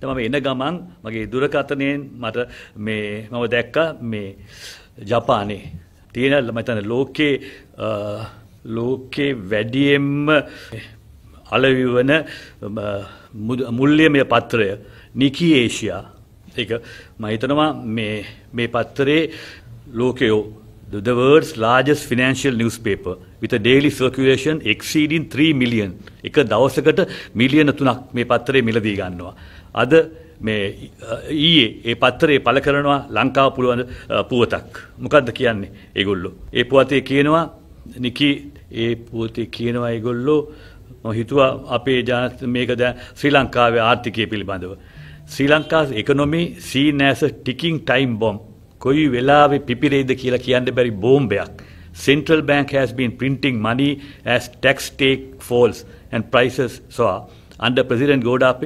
තම එන ගමන් මගේ දුරකථනයෙන් මට මේ මම දැක්ක මේ ජපානේ තියෙන මතන ලෝකේ ලෝකේ වැඩියෙන්ම අලවිවන මුල්්‍යමය පත්‍රය නිකී ඒෂයා එක මහිතනවා මේ පත්තරේ ලෝකයෝ the, the world's largest financial newspaper with a daily circulation exceeding 3 million. එක දවසකට මිලියන 3ක් මේ පත්‍රය මිලදී ගන්නවා. අද මේ ඊයේ ඒ පත්‍රයේ පළ කරනවා ලංකාව පුළුවන් පුවතක්. මොකද්ද කියන්නේ ඒගොල්ලෝ? ඒ පුවතේ කියනවා නිකි ඒ පුවතේ කියනවා ඒගොල්ලෝ හිතුවා අපේ ජන මේක දැන් ශ්‍රී ලංකාවේ ආර්ථිකය පිළිබඳව. ශ්‍රී ලංකාවේ economy seen as a ticking time bomb කොයි වෙලාවෙ පිපිරෙයිද කියලා කියන්න බැරි බෝම්බයක්. Central Bank has been printing money as tax take falls and prices soar. Under President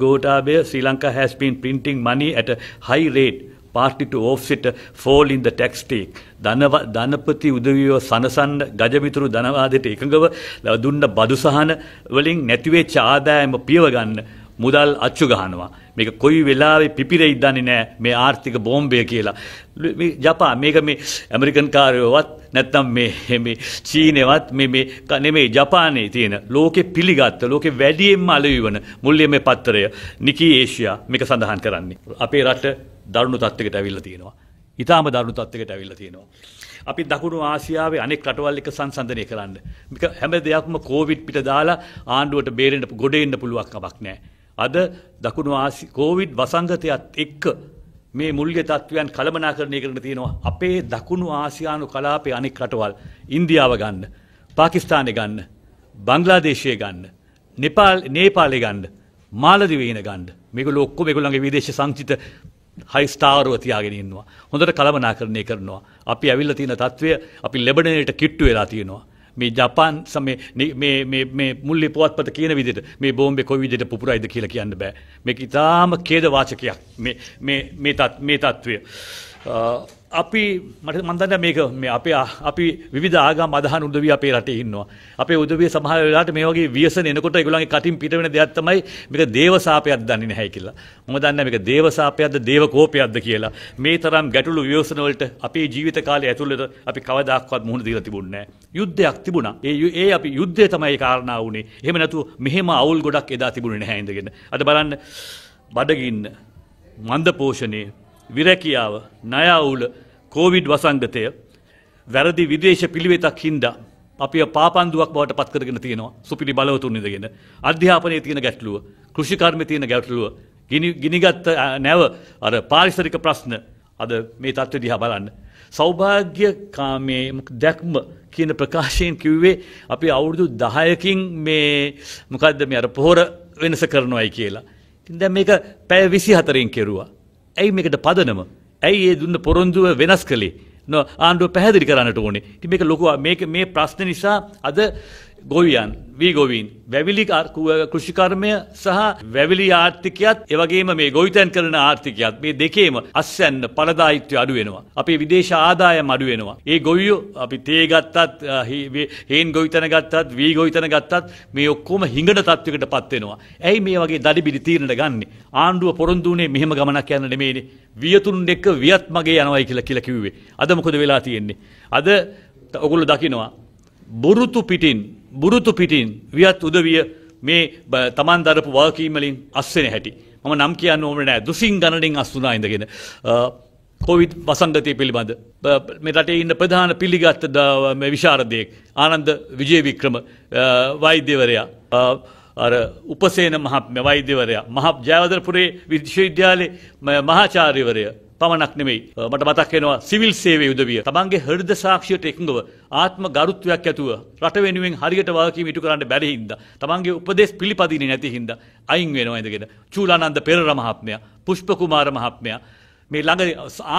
Gotabaya, Sri Lanka has been printing money at a high rate, partly to offset a fall in the tax take. ධනපති උදවියෝ සනසන්න ගජමිතුරු ධනවාදයට එකඟව දුන්න බදු සහන වලින් නැතිවෙච්ච ආදායම පියවගන්න මුදල් අච්චු ගහනවා. මේක කොයි වෙලාවෙ පිපිරෙයිද දන්නේ නැහැ මේ ආර්ථික බෝම්බය කියලා. මේ ජපාන් මේක මේ ඇමරිකන් කාරයෝවත් නැත්නම් මේ මේ චීනෙවත් මේ මේ නෙමෙයි ජපානයේ තියෙන ලෝකෙ පිළිගත්ත ලෝකෙ වැඩියෙන්ම අලෙවි වන මුල්‍යමය පත්‍රය නිකී ඒෂියා මේක සඳහන් කරන්නේ. අපේ රට දරුණු තත්ත්වයකට ඇවිල්ලා තියෙනවා. ඉතාම දරුණු තත්ත්වයකට ඇවිල්ලා තියෙනවා. අපි දකුණු ආසියාවේ අනෙක් රටවල් එක සංසන්දනය කරන්න. මේක හැම දෙයක්ම කෝවිඩ් පිට දාලා ආණ්ඩුවට බේරෙන්න ගොඩ එන්න පුළුවන් කමක් නැහැ. අද දකුණු ආසි කෝවිඩ් වසංගතයත් එක්ක මේ මුල්ගේ තත්ත්වයන් කළමනාකරණය කරන තියෙනවා අපේ දකුණු ආසියානු කලාපේ අනෙක් රටවල් ඉන්දියාව ගන්න පාකිස්ථානය ගන්න බංග්ලාදේශය ගන්න නෙපාල් නේපාලය ගන්න මාලදිවේන ගන්න මේක ලොක්කො මේගොල්ලන්ගේ විදේශ සංචිත හයිස්ථාරව තියාගෙන ඉන්නවා හොඳට කළමනාකරණය කරනවා අපි ඇවිල්ලා තියෙන තත්ත්වය අපි ලෙබනනයට කිට්ටු වෙලා තියෙනවා මේ ජපාන් මේ මුල්ලි පුවත්පත කියන විදිට මේ බෝම්බෙ කොයි විදිට පුරයිද කියලා කියන්න බෑ මේ ඉතාම කේදවාචකයක් මේ තත්ත්වය. Uh, අපි මට මන්දන්න මේක මේ අපේ අපි uh, විධ ආගම් අදහන උදවිය අපේ රටේ ඉන්නවා. අපේ උදවිය සමහර වෙලාවට මේ වගේ ව්‍යසන එනකොට ඒගොල්ලන්ගේ කටින් පිට වෙන දෙයක් තමයි මේක දේවසාපයක් දන්නේ නැහැ කියලා. මම දන්නේ මේක දේවසාපයක්ද දේව කෝපයක්ද කියලා. මේ තරම් ගැටලු ව්‍යසන වලට අපේ ජීවිත කාලය ඇතුළත අපි කවදාක්වත් මුහුණ දීලා තිබුණේ නැහැ. යුද්ධයක් තිබුණා. ඒ ඒ අපි යුද්ධය තමයි කාරණා වුණේ. එහෙම නැතුව මෙහෙම අවුල් ගොඩක් එදා තිබුණේ නැහැ ඉඳගෙන. අද බලන්න බඩගින්න මන්ද පෝෂණය විරැකියාව, ණය අවුල, කොවිඩ් වසංගතය, වැරදි විදේශ පිළිවෙතක් හින්දා අපිය පාපන්දුවක් බවට පත් කරගෙන තියෙනවා සුපිරි බලවතුන් ඉඳගෙන. අධ්‍යාපනයේ තියෙන ගැටලුව, කෘෂිකර්මයේ තියෙන ගැටලුව, ගිනිගත් නැව අර පාරිසරික ප්‍රශ්න අද මේ තත්ත්වය දිහා බලන්න. සෞභාග්‍ය කාමයේ දැක්ම කියන ප්‍රකාශයෙන් කිව්වේ අපි අවුරුදු 10කින් මේ මොකද්ද මේ අර පොහොර වෙනස කරනවායි කියලා. ඉතින් දැන් මේක පැය 24න් කෙරුවා. ඇයි මේකට පදනම ඇයි ඒ දුන්න පොරොන්දුව වෙනස් කළේ ආණ්ඩුව පැහැදිලි කරන්නට ඕනේ ති මේක ලොකුව මේ ප්‍රශ්න නිසා අද ගොවියන් වීගොවීන් වැවිලි කෘෂිකර්මය සහ වැවිලි ආර්ථිකයත් එවගේම මේ ගොවිතැන් කරන ආර්ථිකයත් මේ දෙකේම අස්සැන්න පලදායිත්වය අඩුවෙනවා. අපේ විදේශ ආදායම් අඩුවෙනවා. ඒ ගොවියෝ අපි තේ ගත්තත් හේන් ගොවිතන ගත්තත් වී ගොවිතන ගත්තත් මේ ඔක්කොම හිඟට තත්වකට පත්වෙනවා. ඇයි මේ වගේ දඩිබිඩි තීරණට ගන්න. ආණ්ඩුව පොරොන්දුනේ මෙහෙම ගමනක් යන්න නෙමේනේ. වියතුන් එක්ක වියත් මගේ යනවා කියලා කියලා කිව්වේ. අද මොකද වෙලා තියෙන්නේ? අද ඔගොල්ලෝ දකිනවා බුරුතු පිටින් බුරුතු පිටින් වියත් උදවිය මේ තමන් දරපු වාකීමලින් අස්සෙන හැටි. මම නම් කියන්න ඕන නෑ දුසින් ගණනින් අස්තුනා ඉඳගෙන. කොවිත් වසංගතය පිළිබඳ. මෙරටේ ඉන්න ප්‍රධාන පිළිගත්ත විශාරදයෙක් ආනන්ද විජයවික්‍රම වෛද්‍යවරයා. අර උපසේන මහත්ම වෛද්‍යවරයා මහ ජයවදරපුරේ විශ්වවිද්‍යාලේ මහාචාර්යවරයා පමණක් නෙමෙයි. මට මතක් වෙනවා සිවිල් සේවයේ උදවිය. තමන්ගේ හෘද සාක්ෂියට එකඟව ආත්ම ගරුත්වයක් ඇතුව රට වෙනුවෙන් හරියට වගකීම් ඉටු කරන්න බැරි හින්දා තමන්ගේ උපදේශ පිළිපදින්නේ නැති හින්දා අයින් වෙනවා ඉඳගෙන. චූලානන්ද පෙරේර මහත්මයා, පුෂ්ප කුමාර මහත්මයා මේ ළඟ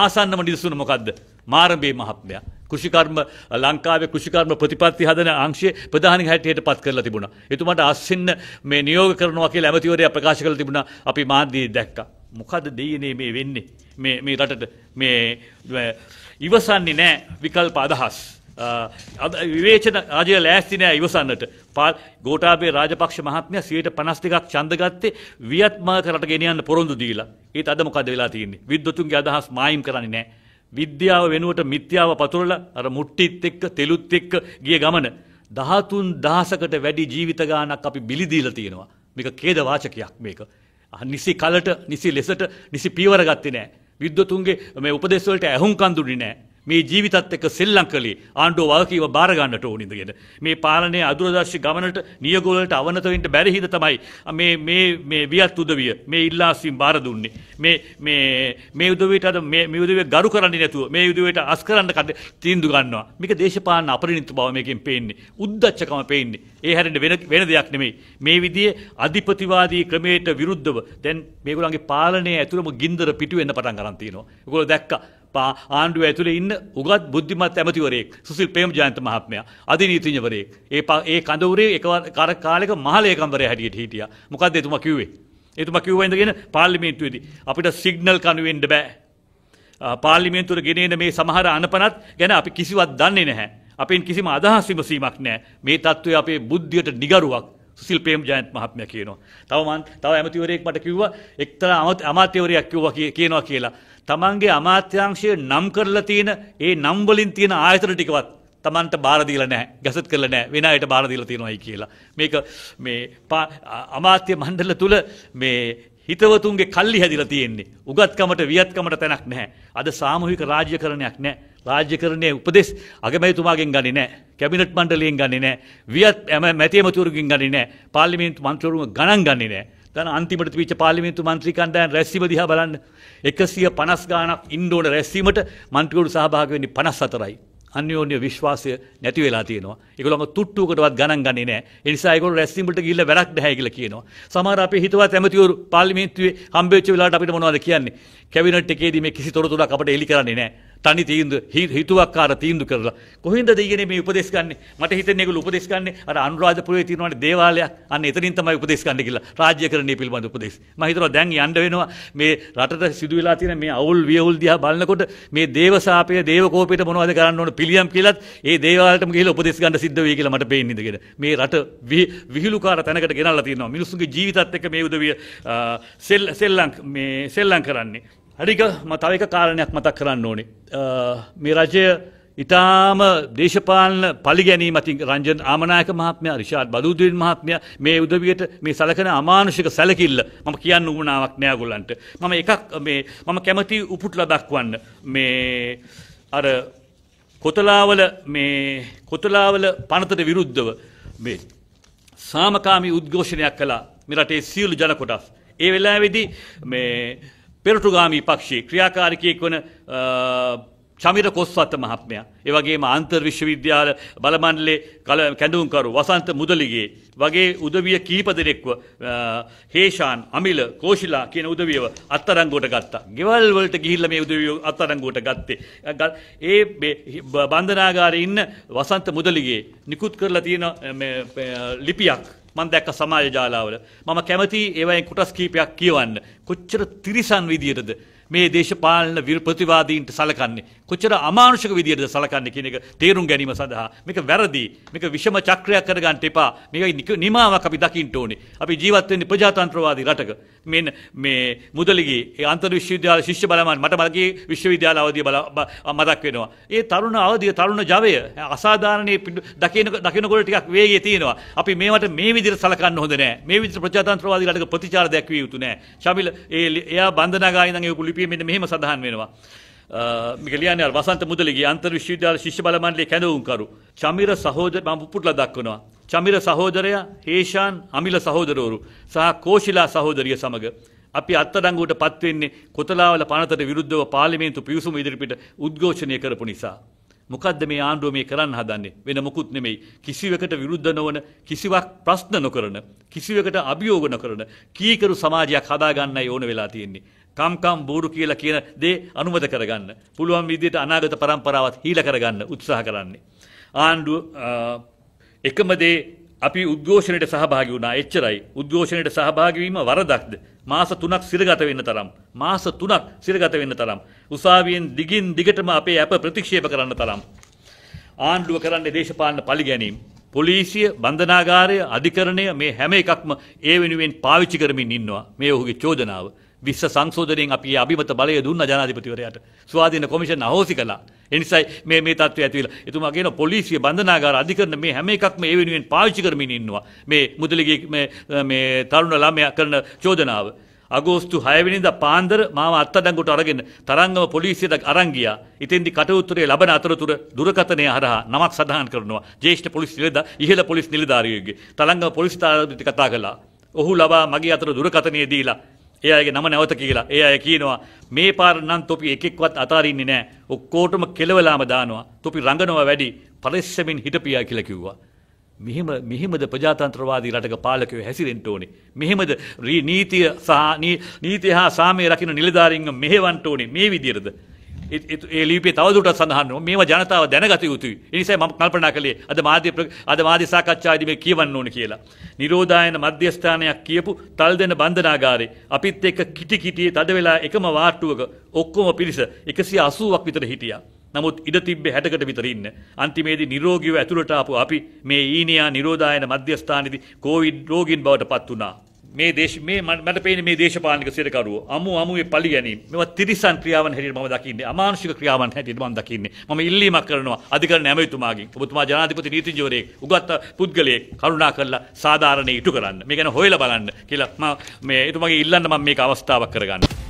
ආසන්නම නිදසුන මොකද්ද? මාරඹේ මහත්මයා. කෘෂිකර්ම ලංකාවේ කෘෂිකර්ම ප්‍රතිපත්ති හදන අංශයේ ප්‍රධානි හැටියට පත් කරලා තිබුණා. එතුමාට අස්සින්න මේ නියෝග කරනවා කියලා ඇමතිවරයා ප්‍රකාශ කරලා තිබුණා. අපි මාධ්‍යයේ දැක්කා. මොකද දෙයනේ මේ වෙන්නේ මේ මේ රටට මේ ඉවසන්නේ නෑ විකල්ප අදහස් අද විවේචන රජය ලෑස්ති නෑ ඉවසන්නට පාල් ගෝටාබේ රාජපක්ෂ මහත්මය සියයට පනස් දෙකක් ඡන්දගත්තේ වියත්මාක රට ගෙනියන්න පොරොන්දු දීලා ඒත් අද මොකද වෙලා තියෙන්නේ විද්වතුන්ගේ අදහස් මායිම් කරන්නේ නෑ විද්‍යාව වෙනුවට මිත්‍යාව පතුරලා අර මුට්ටිත් එක්ක තෙලුත් එක්ක ගිය ගමන දහතුන් දහසකට වැඩි ජීවිත ගාණක් අපි බිලි දීලා තියෙනවා මේක ඛේදවාචකයක් මේක නිසි කලට නිසි ලෙසට නිසි පීවර ගත්තේ නෑ. විද්වතුන්ගේ මේ උපදේශවලට ඇහුම්කන් දුන්නේ නෑ. මේ ජීවිතත් එක්ක සෙල්ලම් කළේ ආණ්ඩුව වගකීම බාර ගන්නට ඕනිද කියන මේ පාලනයේ අදුරදර්ශී ගමනට නියගොල්ලට අවනත වෙන්න බැරි හිඳ තමයි මේ මේ මේ වියත් උදවිය මේ ඉල්ලාසින් බාර දුන්නේ මේ මේ මේ උදවියට අද මේ මේ උදවිය ගරු කරන්නේ නැතුව මේ උදවියට අස් කරන්න කඩ තීන්දුව ගන්නවා මේක දේශපාලන අපරිණිත බව මේකෙන් පේන්නේ උද්දච්චකම පේන්නේ ඒ හැරෙන්න වෙන වෙන දෙයක් නෙමෙයි මේ විදිහේ අධිපතිවාදී ක්‍රමයට විරුද්ධව දැන් මේගොල්ලන්ගේ පාලනය ඇතුළම ගින්දර පිටු වෙන්න පටන් ගන්න තියෙනවා ඒගොල්ලෝ දැක්කා පා ආණ්ඩුව ඇතුළේ ඉන්න උගත් බුද්ධිමත් ඇමතිවරයෙක් සුසිල් ප්‍රේමජයන්ත මහත්මයා අධිනීතිඥවරයෙක් ඒ ඒ කඳවුරේ එක කර කාලෙක මහලේකම්වරයා හැටියට හිටියා මොකද්ද එතුමා කිව්වේ එතුමා කිව්වා ඉඳගෙන පාර්ලිමේන්තුවේදී අපිට සිග්නල් කණු වෙන්න බෑ පාර්ලිමේන්තුවර ගෙනෙන මේ සමහර අනපනත් ගැන අපි කිසිවත් දන්නේ නැහැ අපෙන් කිසිම අදහස් විමසීමක් නැහැ මේ තත්ත්වය අපේ බුද්ධියට නිගරුවක් සුසිල් ප්‍රේම් ජයන්ත් මහත්මයා කියනවා. තව මන් තව ඇමතිවරයෙක් මට කිව්වා එක්තරා අමාත්‍යවරයෙක් කිව්වා කියනවා කියලා. තමන්ගේ අමාත්‍යාංශය නම් කරලා තියෙන ඒ නම් වලින් තියෙන ආයතන ටිකවත් තමන්ට බාරදීල නෑ ගැසත් කරල නෑ වෙනයට බාරදීල තියෙනවයි කියලා. මේක මේ අමාත්‍ය මණ්ඩල තුළ මේ හිතවතුන්ගේ කල්ලි හැදිල තියෙන්නේ. උගත්කමට වියත්කමට තැනක් නැහැ. අද සාමහික රාජ්‍ය කරණයක් නෑ. රාජ්‍යකරණය උපදෙස් අගමැතුමාගෙන් ගනි නෑ කැබිනට් මණ්ඩලයෙන් ගනි නෑ වියත් ඇම මැතිමතුරුගින් ගනි නෑ පාලිමේන්තු මන්ත්‍රරුම ගණන් ගනි නෑ තන අන්තිමට විච පාලිමේන්තු මන්ත්‍රී කණ්ඩායම් රැස්වීම දිහා බලන්න 100 50 ගණක් ඉන්නෝන රැස්වීමට මන්ත්‍රීවරු සහභාගී වෙන්නේ 54යි අන්‍යෝන්‍ය විශ්වාසය නැති වෙලා තියෙනවා. ඒගොල්ලෝ තුට්ටුවකටවත් ගණන් ගන්නේ නැහැ. ඒ නිසා ඒගොල්ලෝ රැස්වීම වලට ගිහිල්ලා වැඩක් නැහැ කියලා කියනවා. සමහර අපේ හිතවත් ඇමතිවරු පාර්ලිමේන්තුවේ හම්බෙච්ච වෙලාවට අපිට මොනවද කියන්නේ? කැබිනට් එකේදී මේ කිසි තොරතුරක් අපිට එලි කරන්නේ නැහැ. තනි තීන්දු හිතුවක්කාර තීන්දු කරලා කොහින්ද දෙයනේ මේ උපදෙස් ගන්න මට හිතන්නේ ඒගොල්ලෝ උපදෙස් ගන්න අර අනුරාධපුරයේ තියෙනවානේ දේවාලයක් අන්න එතනින් තමයි උපදෙස් ගන්න කියලා රාජ්‍යකරණයේ පිළිබඳ උපදෙස් මම හිතනවා දැන් යන්න වෙනවා මේ රටට සිදු වෙලා තියෙන මේ අවුල් වියවුල් දිහා බලනකොට මේ දේවසාපය දේවකෝපයට මොනවද කරන්න ඕන පිළියම් කියලාත් ඒ දේවාලයටම ගිහිල්ලා උපදෙස් ගන්න සිද්ධ වෙයි කියලා මට පේන්නේ ඉඳගෙන මේ රට විහිළුකාර තැනකට ගෙනල්ලා තියෙනවා මිනිස්සුන්ගේ ජීවිතත් එක්ක මේ උදවිය සෙල්ලම් මේ සෙල්ලම් කරන්නේ හරික මතව එක කාරණයක් මතක් කරන්න ඕනේ. මේ රජය ඉතාම දේශපාලන පලිගැනීම අති රංජන් ආමනායක මහත්මයා රිෂාඩ් බදුදුරින් මහත්මයා මේ උදවියට මේ සලකන අමානුෂික සැලකිල්ල මම කියන්න උවමනාවක් නෑ ගොල්ලන්ට මම එකක් මේ මම කැමති උපුටලා දක්වන්න මේ අර කොතලාවල මේ කොතලාවල පනතට විරුද්ධව මේ සාමකාමී උද්ඝෝෂණයක් කළා මේ රටේ සියලු ජන කොටස් ඒ වෙලාවේදී මේ පෙරටුගාමී පක්ෂයේ ක්‍රියාකාරිකයෙක් වන චමිර කොස්වත්ත මහත්මයා. ඒවගේම අන්තර් විශ්වවිද්‍යාල බලමණ්ඩලේ කල කැඳවුම්කරු වසන්ත මුදලිගේ වගේ උදවිය කීප දෙනෙක්ව හේෂාන් අමිල කෝෂිලා කියන උදවියව අත්තරංගුවට ගත්තා. ගෙවල් වලට ගිහිල්ලා මේ උදවිය අත්තරංගුවට ගත්තේ. ඒ බන්ධනාගාරේ ඉන්න වසන්ත මුදලිගේ නිකුත් කරලා තියෙන ලිපියක් මම දැක්ක සමාජ ජාලාවල මම කැමති ඒවයින් කොටස් කීපයක් කියවන්න කොච්චර තිරිසන් විදියටද මේ දේශපාලන විල් ප්‍රතිවාදීන්ට සලකන්නේ කොච්චර අමානුෂික විදියටද සලකන්නේ කියන එක තේරුම් ගැනීම සඳහා මේක වැරදි මේක විෂම චක්‍රයක් කරගන්න එපා මේක නිමාවක් අපි දකින්න ඕනේ අපි ජීවත් වෙන්නේ ප්‍රජාතන්ත්‍රවාදී රටක මෙන්න මේ මුදලිගේ ඒ අන්තර් විශ්වවිද්‍යාල ශිෂ්‍ය බලමන් මට මගේ විශ්වවිද්‍යාල අවධිය බල මතක් වෙනවා ඒ තරුණ අවධිය තරුණ ජවය අසාධාරණයේ දකින දකිනකොට ටිකක් වේගය තියෙනවා අපි මේවට මේ විදිහට සලකන්න හොඳ නෑ මේ විදිහට ප්‍රජාතන්ත්‍රවාදී රටක ප්‍රතිචාර දැක්විය යුතු නෑ ශමිල ඒ එයා බන්ධනාගාරේ ඉඳන් ඒක ලිපිය මෙන්න මෙහෙම සඳහන් වෙනවා. මිගලියන්නේ වසන්ත මුදලිගේ අන්තර් විශ්වවිද්‍යාල ශිෂ්‍ය බල මණ්ඩලයේ කැඳවුම්කරු චමිර සහෝදර මම පුපුටලා දක්වනවා චමිර සහෝදරයා හේෂාන් අමිල සහෝදරවරු සහ කෝෂිලා සහෝදරිය සමග අපි අත්අඩංගුවට පත් වෙන්නේ කොතලාවල පනතට විරුද්ධව පාර්ලිමේන්තු පිවිසුම ඉදිරිපිට උද්ඝෝෂණය කරපු නිසා මොකද්ද මේ ආණ්ඩුව මේ කරන්න හදන්නේ වෙන මොකුත් නෙමෙයි කිසිවකට විරුද්ධ නොවන කිසිවක් ප්‍රශ්න නොකරන කිසිවකට අභියෝග නොකරන කීකරු සමාජයක් හදාගන්නයි ඕන වෙලා තියෙන්නේ කම්කම් බෝරු කියලා කියන දේ අනුමත කරගන්න. පුළුවන් විදිහට අනාගත પરම්පරාවත් හීලා කරගන්න උත්සාහ කරන්නේ. ආණ්ඩුව එකම දේ අපි උද්ඝෝෂණයට සහභාගී වුණා. එච්චරයි. උද්ඝෝෂණයට සහභාගී වීම වරදක්ද? මාස 3ක් සිරගත වෙන්න තරම්. මාස 3ක් සිරගත වෙන්න තරම්. උසාවියෙන් දිගින් දිගටම අපේ අප ප්‍රතික්ෂේප කරන්න තරම්. ආණ්ඩුව කරන්නේ දේශපාලන පරිගැනීම්. පොලිසිය බන්ධනාගාරය අධිකරණය මේ හැම එකක්ම ඒ වෙනුවෙන් පාවිච්චි කරමින් ඉන්නවා. මේ ඔහුගේ චෝදනාව. විශ්ව සංශෝධනයෙන් අපි අභිමත බලය දුන්න ජනාධිපතිවරයට ස්වාධීන කොමිෂන් අහෝසි කළා. එනිසයි මේ මේ තත්ත්වය ඇති වෙලා. එතුමා කියන පොලිසිය බන්ධනාගාර අධිකරණ මේ හැම එකක්ම ඒ වෙනුවෙන් පාවිච්චි කරමින් ඉන්නවා. මේ මුදලිගේ මේ මේ තරුණ ළමයා කරන චෝදනාව. අගෝස්තු 6 වෙනිදා පාන්දර මාව අත්අඩංගුවට අරගෙන තරංගම පොලිසියට අරන් ගියා. ඉතින්දි කටඋත්තරේ ලබන අතරතුර දුරකථනය හරහා නමක් සඳහන් කරනවා. ජ්‍යෙෂ්ඨ පොලිස් නිලධා ඉහළ පොලිස් නිලධාරියෙක්ගේ තරංගම පොලිස් තාරාධිපති කතා කළා. ඔහු ලබා මගේ අතර දුරකථනය දීලා ඒ අයගේ නම නැවත කියලා. ඒ අය කියනවා මේ පාර නම් තොපි එකෙක්වත් අතාරින්නේ නැහැ. ඔක්කොටම කෙලවලාම දානවා. තොපි රඟනවා වැඩි. පරිස්සමින් හිටපියා කියලා කිව්වා. මෙහෙම මෙහෙමද ප්‍රජාතන්ත්‍රවාදී රටක පාලකයෝ හැසිරෙන්න ඕනේ. මෙහෙමද නීතිය සහ නීතිය හා සාමය රකින්න නිලධාරීන්ව මෙහෙවන්න ඕනේ. මේ විදිහටද ඒ ලිපේ තවදුට සඳහන්න මේම ජනතාව දැනගත යුතුයි. එනිසා මම කල්පනා කළේ අද මාධ්‍ය අද මාධ්‍ය සාකච්ඡාදී මේ කියවන්න ඕන කියලා. නිරෝධායන මධ්‍යස්ථානයක් කියපු තල්දෙන බන්ධනාගාරේ අපිත් එක්ක කිටි කිටියේ තද වෙලා එකම වාට්ටුවක ඔක්කොම පිරිස 180ක් විතර හිටියා. නමුත් ඉඩ තිබ්බේ 60කට විතර ඉන්න. අන්තිමේදී නිරෝගීව ඇතුළට ආපු අපි මේ ඊනියා නිරෝධායන මධ්‍යස්ථානයේදී කොවිඩ් රෝගීන් බවට පත් වුණා. මේ දේශ මේ මට පේන්නේ මේ දේශපාලනික සිරකරුවෝ අමු අමුවේ පලි ගැනීම මේවා තිරිසන් ක්‍රියාවන් හැටියට මම දකින්නේ අමානුෂික ක්‍රියාවන් හැටියට මම දකින්නේ මම ඉල්ලීමක් කරනවා අධිකරණ ඇමතිතුමාගෙන් ඔබතුමා ජනාධිපති නීතිඥවරයෙක් උගත් පුද්ගලයෙක් කරුණා කරලා සාධාරණේ ඉටු කරන්න මේ ගැන හොයලා බලන්න කියලා මම මේ එතුමාගේ ඉල්ලන්න මම මේක අවස්ථාවක් කරගන්නවා